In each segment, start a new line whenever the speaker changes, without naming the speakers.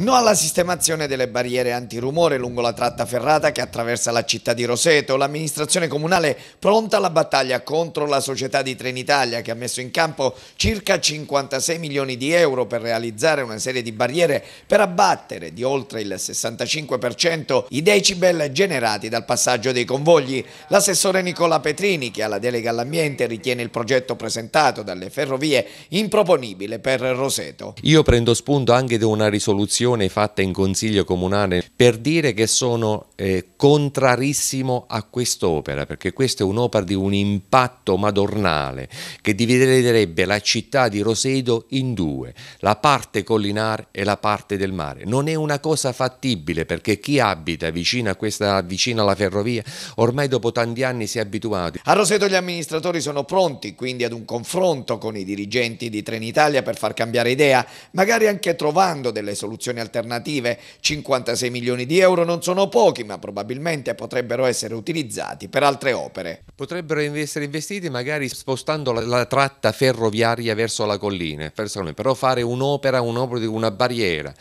No alla sistemazione delle barriere antirumore lungo la tratta ferrata che attraversa la città di Roseto. L'amministrazione comunale pronta alla battaglia contro la società di Trenitalia che ha messo in campo circa 56 milioni di euro per realizzare una serie di barriere per abbattere di oltre il 65% i decibel generati dal passaggio dei convogli. L'assessore Nicola Petrini che alla delega all'ambiente ritiene il progetto presentato dalle ferrovie improponibile per Roseto.
Io prendo spunto anche da una risoluzione dichiarazione fatta in consiglio comunale per dire che sono eh, contrarissimo a quest'opera, perché questa è un'opera di un impatto madornale che dividerebbe la città di Rosedo in due, la parte collinare e la parte del mare. Non è una cosa fattibile perché chi abita vicino, questa, vicino alla ferrovia
ormai dopo tanti anni si è abituato. A Rosedo gli amministratori sono pronti quindi ad un confronto con i dirigenti di Trenitalia per far cambiare idea, magari anche trovando delle soluzioni soluzioni alternative. 56 milioni di euro non sono pochi, ma probabilmente potrebbero essere utilizzati per altre opere.
Potrebbero essere investiti magari spostando la, la tratta ferroviaria verso la collina, però fare un'opera, un'opera di una barriera,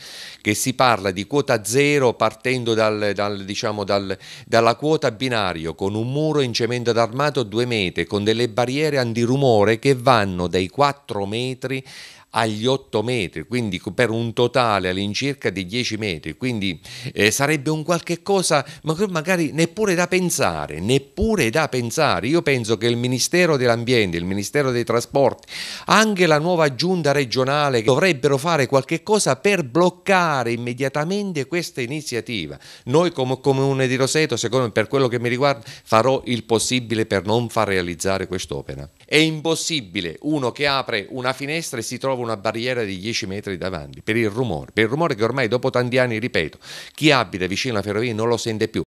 che si parla di quota zero partendo dal, dal, diciamo dal, dalla quota binario, con un muro in cemento d'armato due metri, con delle barriere antirumore che vanno dai 4 metri agli 8 metri, quindi per un totale all'incirca di 10 metri, quindi eh, sarebbe un qualche cosa magari neppure da pensare, neppure da pensare. Io penso che il Ministero dell'Ambiente, il Ministero dei Trasporti, anche la nuova giunta regionale dovrebbero fare qualche cosa per bloccare immediatamente questa iniziativa. Noi come Comune di Roseto, secondo me per quello che mi riguarda, farò il possibile per non far realizzare quest'opera. È impossibile uno che apre una finestra e si trova una barriera di 10 metri davanti per il rumore, per il rumore che ormai dopo tanti anni, ripeto, chi abita vicino alla ferrovia non lo sente più.